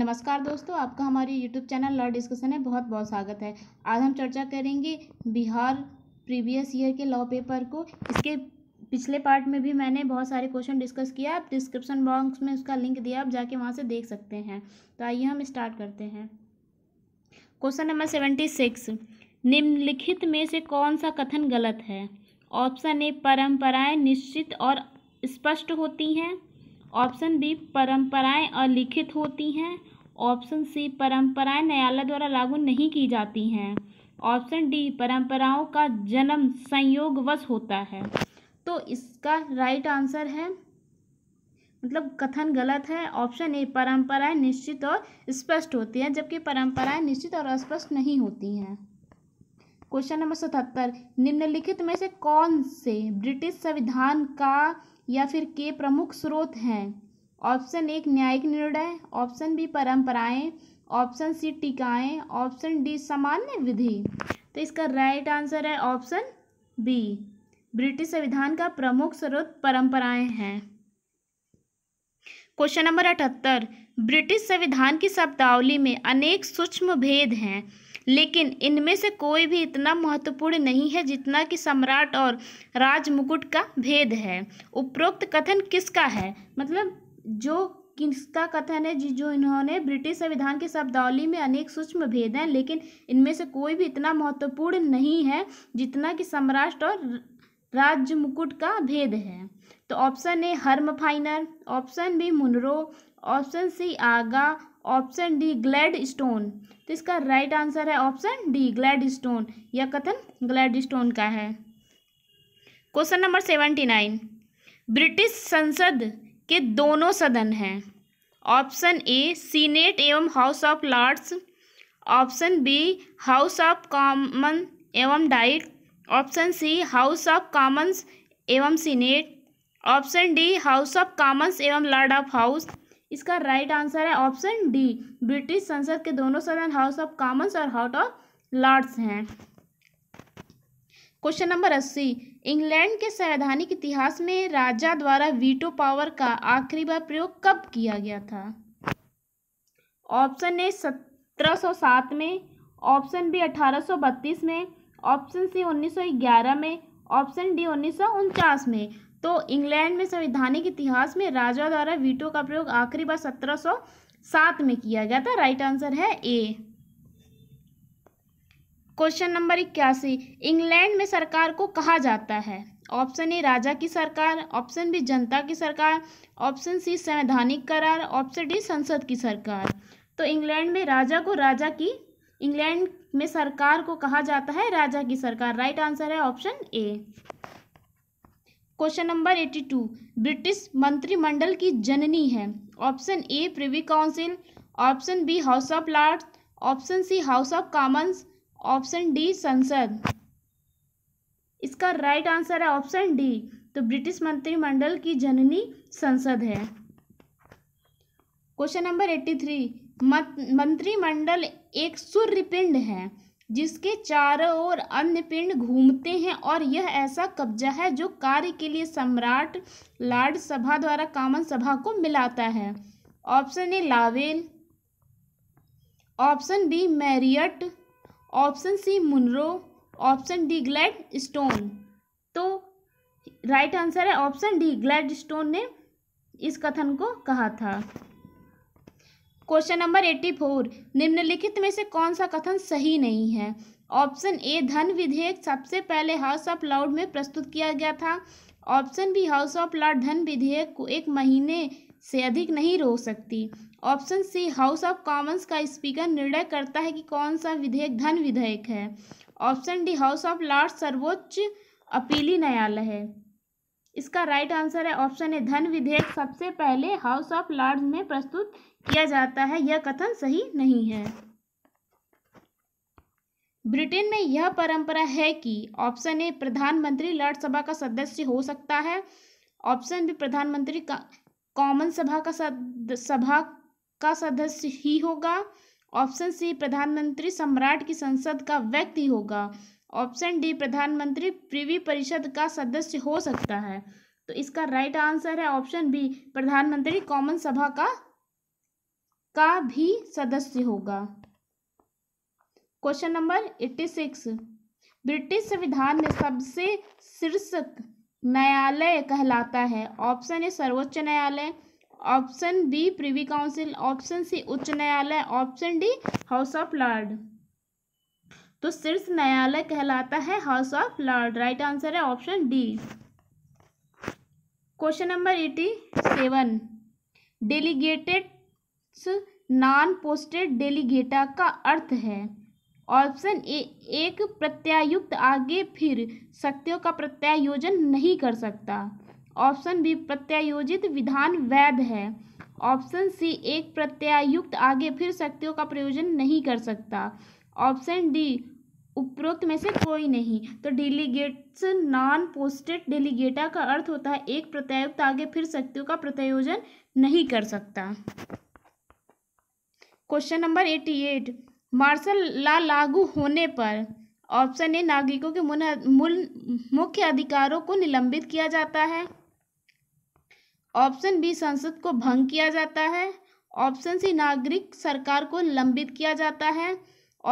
नमस्कार दोस्तों आपका हमारे यूट्यूब चैनल लॉ डिस्कशन में बहुत बहुत स्वागत है आज हम चर्चा करेंगे बिहार प्रीवियस ईयर के लॉ पेपर को इसके पिछले पार्ट में भी मैंने बहुत सारे क्वेश्चन डिस्कस किया आप डिस्क्रिप्शन बॉक्स में उसका लिंक दिया आप जाके वहाँ से देख सकते हैं तो आइए हम स्टार्ट करते हैं क्वेश्चन नंबर सेवेंटी सिक्स निम्नलिखित में से कौन सा कथन गलत है ऑप्शन ए परंपराएं निश्चित और स्पष्ट होती हैं ऑप्शन बी परंपराएं अलिखित होती हैं ऑप्शन सी परंपराएं न्यायालय द्वारा लागू नहीं की जाती हैं ऑप्शन डी परंपराओं का जन्म संयोगवश होता है तो इसका राइट आंसर है मतलब कथन गलत है ऑप्शन ए परंपराएं निश्चित और स्पष्ट होती हैं जबकि परंपराएं निश्चित और स्पष्ट नहीं होती हैं क्वेश्चन नंबर सतहत्तर निम्नलिखित में से कौन से ब्रिटिश संविधान का या फिर के प्रमुख स्रोत हैं ऑप्शन एक न्यायिक निर्णय ऑप्शन बी परंपराएं ऑप्शन सी टीकाएं ऑप्शन डी सामान्य विधि तो इसका राइट आंसर है ऑप्शन बी ब्रिटिश संविधान का प्रमुख स्रोत परंपराएं हैं क्वेश्चन नंबर अठहत्तर ब्रिटिश संविधान की शब्दावली में अनेक सूक्ष्म भेद हैं लेकिन इनमें से कोई भी इतना महत्वपूर्ण नहीं है जितना कि सम्राट और राजमुकुट का भेद है उपरोक्त कथन किसका है मतलब जो किसका कथन है जी जो इन्होंने ब्रिटिश संविधान की शब्दावली में अनेक सूक्ष्म भेद हैं लेकिन इनमें से कोई भी इतना महत्वपूर्ण नहीं है जितना कि सम्राट और राज्य मुकुट का भेद है तो option A Herm Finer option B Munro option C आगा ऑप्शन डी ग्लैड स्टोन तो इसका राइट आंसर है ऑप्शन डी ग्लैड स्टोन यह कथन ग्लैड स्टोन का है question number seventy nine British संसद के दोनों सदन हैं ऑप्शन ए सीनेट एवं House of Lords option B House of Common एवं diet option C House of Commons एवं senate option D House of Commons एवं लॉर्ड ऑफ हाउस इसका राइट आंसर है ऑप्शन डी ब्रिटिश संसद के दोनों सदन हाउस ऑफ कॉमन्स और हाउस ऑफ लॉर्ड्स हैं क्वेश्चन नंबर अस्सी इंग्लैंड के संवैधानिक इतिहास में राजा द्वारा वीटो पावर का आखिरी बार प्रयोग कब किया गया था ऑप्शन ए 1707 में ऑप्शन बी 1832 में ऑप्शन सी 1911 में ऑप्शन डी उन्नीस में तो इंग्लैंड में संवैधानिक इतिहास में राजा द्वारा वीटो का प्रयोग आखिरी बार सात में किया गया था राइट आंसर है ए क्वेश्चन नंबर इक्यासी इंग्लैंड में सरकार को कहा जाता है ऑप्शन ए राजा की सरकार ऑप्शन बी जनता की सरकार ऑप्शन सी संवैधानिक करार ऑप्शन डी संसद की सरकार तो इंग्लैंड में राजा को राजा की इंग्लैंड में सरकार को कहा जाता है राजा की सरकार राइट आंसर है option A question number eighty two British मंत्रिमंडल की जननी है option A Privy Council option B House of Lord option C House of Commons option D संसद इसका राइट right आंसर है ऑप्शन डी तो ब्रिटिश मंत्रिमंडल की जननी संसद है क्वेश्चन नंबर एट्टी थ्री मंत्रिमंडल एक सूर्यपिंड है जिसके चारों ओर अन्य पिंड घूमते हैं और यह ऐसा कब्जा है जो कार्य के लिए सम्राट लार्ड सभा द्वारा कामन सभा को मिलाता है option A Lowell option B Marriott option C Munro option D Gladstone तो राइट आंसर है ऑप्शन डी ग्लैड स्टोन ने इस कथन को कहा था क्वेश्चन नंबर एट्टी फोर निम्नलिखित में से कौन सा कथन सही नहीं है ऑप्शन ए धन विधेयक सबसे पहले हाउस ऑफ लॉर्ड में प्रस्तुत किया गया था option B House of Lord धन विधेयक को एक महीने से अधिक नहीं रोक सकती option C House of Commons का स्पीकर निर्णय करता है कि कौन सा विधेयक धन विधेयक है option D House of Lord सर्वोच्च अपीली न्यायालय है इसका राइट आंसर है ऑप्शन ए धन विधेयक सबसे पहले हाउस ऑफ लॉर्ड में प्रस्तुत किया जाता है यह कथन सही नहीं है ब्रिटेन में यह परंपरा है कि ऑप्शन ए प्रधानमंत्री लॉर्ड सभा का सदस्य हो सकता है ऑप्शन बी प्रधानमंत्री का कॉमन सभा का सद, सभा का सदस्य ही होगा ऑप्शन सी प्रधानमंत्री सम्राट की संसद का व्यक्ति होगा ऑप्शन डी प्रधानमंत्री प्रिवी परिषद का सदस्य हो सकता है तो इसका राइट आंसर है ऑप्शन बी प्रधानमंत्री कॉमन सभा का का भी सदस्य होगा question number eighty six British संविधान में सबसे शीर्षक न्यायालय कहलाता है ऑप्शन ए सर्वोच्च न्यायालय option B Privy Council option C उच्च न्यायालय option D House of Lord तो शीर्ष न्यायालय कहलाता है House of Lord right answer है option D question number eighty seven delegated non posted डेलीगेटा का अर्थ है ऑप्शन ए एक प्रत्यायुक्त आगे फिर शक्तियों का प्रत्यायोजन नहीं कर सकता ऑप्शन बी प्रत्यायोजित विधान वैध है ऑप्शन सी एक प्रत्यायुक्त आगे फिर शक्तियों का प्रयोजन नहीं कर सकता ऑप्शन डी उपरोक्त में से कोई नहीं तो डेलीगेट्स नॉन पोस्टेड डेलीगेटा का अर्थ होता है एक प्रत्यायुक्त आगे फिर शक्तियों का प्रत्यायोजन नहीं कर सकता question number eighty eight martial law लागू होने पर ऑप्शन ए नागरिकों के मूल मुख्य अधिकारों को निलंबित किया जाता है ऑप्शन बी संसद को भंग किया जाता है ऑप्शन सी नागरिक सरकार को लंबित किया जाता है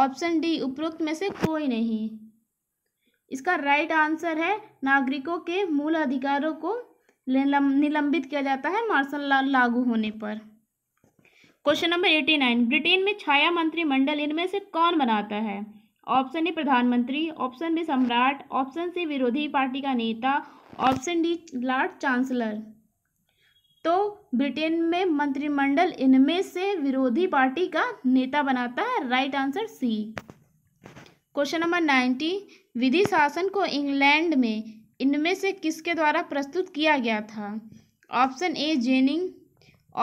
ऑप्शन डी उपरोक्त में से कोई नहीं इसका राइट आंसर है नागरिकों के मूल अधिकारों को निलंबित किया जाता है मार्शल लॉ लागू होने पर question number eighty nine Britain में छाया मंत्रिमंडल इनमें से कौन बनाता है ऑप्शन ए प्रधानमंत्री ऑप्शन बी सम्राट ऑप्शन सी विरोधी पार्टी का नेता ऑप्शन डी लॉर्ड चांसलर तो ब्रिटेन में मंत्रिमंडल इनमें से विरोधी पार्टी का नेता बनाता है right answer C question number ninety विधि शासन को इंग्लैंड में इनमें से किसके द्वारा प्रस्तुत किया गया था option A Jenning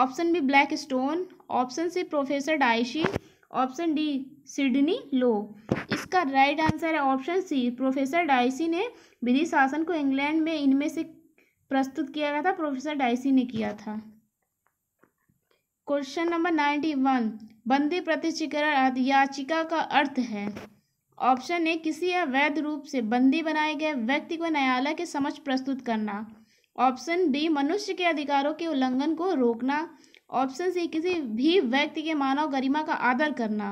option B Blackstone option C professor Dicey option D Sidney Low इसका राइट आंसर है ऑप्शन सी प्रोफेसर डाइसी ने विधि शासन को इंग्लैंड में इनमें से प्रस्तुत किया गया था प्रोफेसर डाइसी ने किया था क्वेश्चन नंबर नाइन्टी वन बंदी प्रतिष्ठीकरण याचिका का अर्थ है ऑप्शन ए किसी अवैध रूप से बंदी बनाए गए व्यक्ति को न्यायालय के समक्ष प्रस्तुत करना ऑप्शन बी मनुष्य के अधिकारों के उल्लंघन को रोकना ऑप्शन सी किसी भी व्यक्ति के मानव गरिमा का आदर करना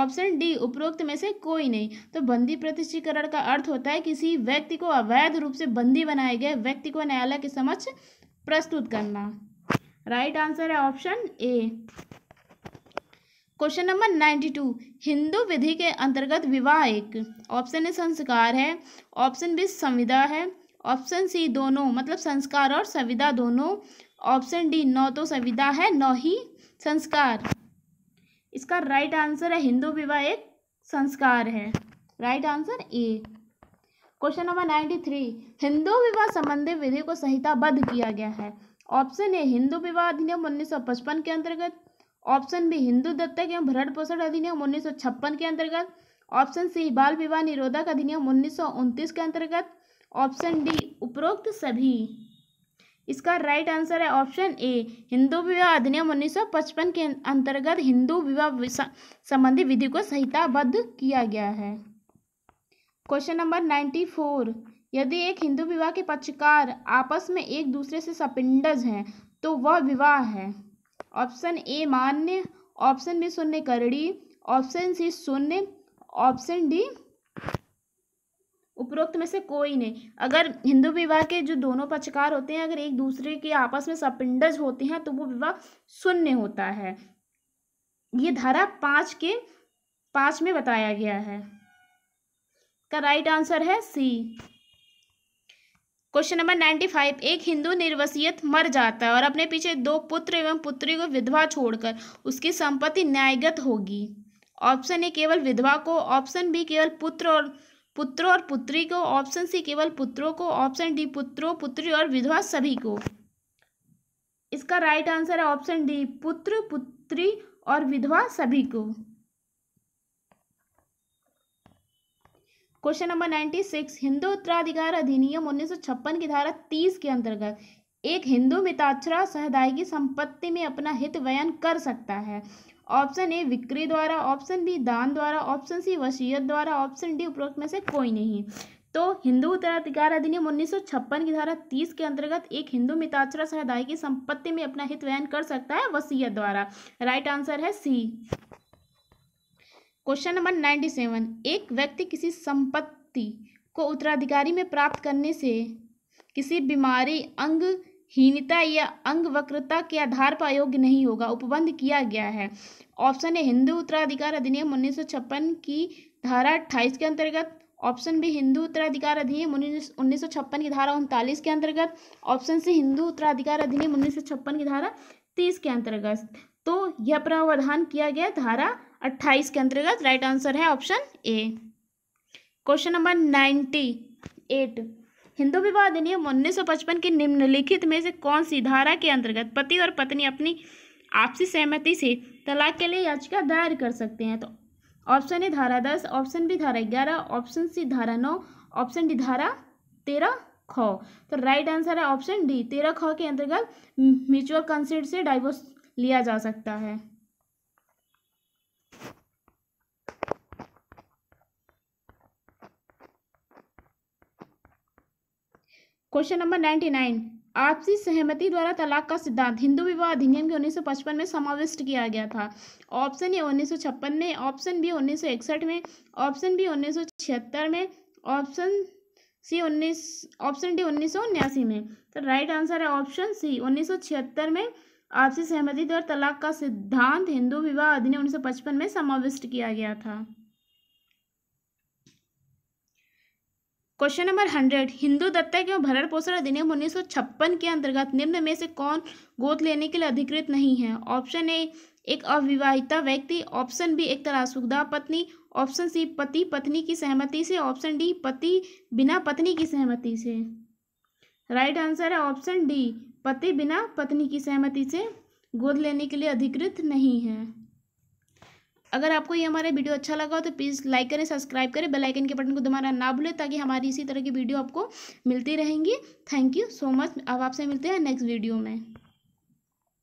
ऑप्शन डी उपरोक्त में से कोई नहीं तो बंदी प्रतिष्ठीकरण का अर्थ होता है किसी व्यक्ति को अवैध रूप से बंदी बनाए गए व्यक्ति को न्यायालय के समक्ष प्रस्तुत करना राइट right आंसर है option A question number ninety two Hindu विधि के अंतर्गत विवाह एक ऑप्शन ए संस्कार है ऑप्शन बी संविदा है ऑप्शन सी दोनों मतलब संस्कार और संविदा दोनों ऑप्शन डी न तो संविदा है न ही संस्कार इसका राइट आंसर है हिंदू विवाह एक संस्कार है right answer A question number ninety three Hindu विवाह संबंधी विधि को संहिताबद्ध किया गया है ऑप्शन ए हिंदू विवाह अधिनियम उन्नीस सौ पचपन के अंतर्गत ऑप्शन बी हिंदू दत्तक एवं भरण पोषण अधिनियम उन्नीस सौ छप्पन के अंतर्गत ऑप्शन सी बाल विवाह निरोधक अधिनियम उन्नीस सौ के अंतर्गत ऑप्शन डी उपरोक्त सभी इसका राइट आंसर है ऑप्शन ए हिंदू विवाह अधिनियम 1955 के अंतर्गत हिंदू विवाह संबंधी विधि को संहिताबद्ध किया गया है क्वेश्चन नंबर नाइन्टी फोर यदि एक हिंदू विवाह के पक्षकार आपस में एक दूसरे से सपिंडज हैं तो वह विवाह है ऑप्शन ए मान्य ऑप्शन बी शून्य करड़ी ऑप्शन सी शून्य ऑप्शन डी उपरोक्त में से कोई नहीं अगर हिंदू विवाह के जो दोनों पक्षकार होते हैं अगर एक दूसरे के आपस में सपिंडज होते हैं तो वो विवाह शून्य होता है ये धारा पांच के पांच में बताया गया है का राइट आंसर है C question number ninety five एक हिंदू निर्वसियत मर जाता है और अपने पीछे दो पुत्र एवं पुत्री को विधवा छोड़कर उसकी संपत्ति न्यायगत होगी ऑप्शन ए केवल विधवा को ऑप्शन बी केवल पुत्र और पुत्रों और पुत्री को ऑप्शन सी केवल पुत्रों को ऑप्शन डी पुत्रों पुत्री और विधवा सभी को इसका राइट आंसर है ऑप्शन डी पुत्र पुत्री और विधवा सभी को question number ninety six Hindu उत्तराधिकार अधिनियम उन्नीस सौ छप्पन की धारा तीस के अंतर्गत एक हिंदू मिताक्षरा सहदाय की संपत्ति में अपना हित व्यन कर सकता है ऑप्शन ए विक्रय द्वारा ऑप्शन बी दान द्वारा ऑप्शन सी वसीयत द्वारा ऑप्शन डी उपरोक्त में से कोई नहीं तो हिंदू उत्तराधिकार अधिनियम उन्नीस की धारा 30 के अंतर्गत एक हिंदू मिताचरा सहायदाय की संपत्ति में अपना हित व्यन कर सकता है वसीयत द्वारा राइट आंसर है C question number ninety seven एक व्यक्ति किसी संपत्ति को उत्तराधिकारी में प्राप्त करने से किसी बीमारी अंग हीनता या अंग वक्रता के आधार पर अयोग्य नहीं होगा उपबंध किया गया है ऑप्शन ए हिंदू उत्तराधिकार अधिनियम उन्नीस की धारा अट्ठाईस के अंतर्गत ऑप्शन बी हिंदू उत्तराधिकार अधिनियम उन्नीस की धारा उनतालीस के अंतर्गत ऑप्शन सी हिंदू उत्तराधिकार अधिनियम उन्नीस की धारा तीस के अंतर्गत तो यह प्रावधान किया गया धारा अट्ठाईस के अंतर्गत राइट आंसर है option A question number ninety eight Hindu विवाह अधिनियम पचपन की निम्नलिखित में से कौन सी धारा के अंतर्गत पति और पत्नी अपनी आपसी सहमति से तलाक के लिए याचिका दायर कर सकते हैं तो ऑप्शन ए धारा दस ऑप्शन बी धारा ग्यारह ऑप्शन सी धारा नौ ऑप्शन डी धारा तेरह ख तो राइट आंसर है ऑप्शन डी तेरह ख के अंतर्गत म्यूचुअल कंसेंट से डाइवोर्स लिया जा सकता है क्वेश्चन नंबर नाइन्टी नाइन आपसी सहमति द्वारा तलाक का सिद्धांत हिंदू विवाह अधिनियम के 1955 में समाविष्ट किया गया था ऑप्शन ए 1956 में ऑप्शन बी 1961 में ऑप्शन बी 1976 में ऑप्शन सी उन्नीस ऑप्शन डी उन्नीस में तो राइट आंसर है ऑप्शन सी 1976 में आपसी सहमति द्वारा तलाक का सिद्धांत हिंदू विवाह अधिनियम 1955 में समाविष्ट किया गया था क्वेश्चन नंबर हंड्रेड हिंदू दत्ता एवं भरण पोषण अधिनियम उन्नीस सौ छप्पन के अंतर्गत निम्न में से कौन गोद लेने के लिए अधिकृत नहीं है ऑप्शन ए एक अविवाहिता व्यक्ति ऑप्शन बी एक सुखदा पत्नी ऑप्शन सी पति पत्नी की सहमति से ऑप्शन डी पति बिना पत्नी की सहमति से राइट आंसर है ऑप्शन डी पति बिना पत्नी की सहमति से गोद लेने के लिए अधिकृत नहीं है अगर आपको ये हमारा वीडियो अच्छा लगा हो तो प्लीज़ लाइक करें सब्सक्राइब करें बेल आइकन के बटन को दोबारा ना भूलें ताकि हमारी इसी तरह की वीडियो आपको मिलती रहेंगी थैंक यू सो मच अब आपसे मिलते हैं नेक्स्ट वीडियो में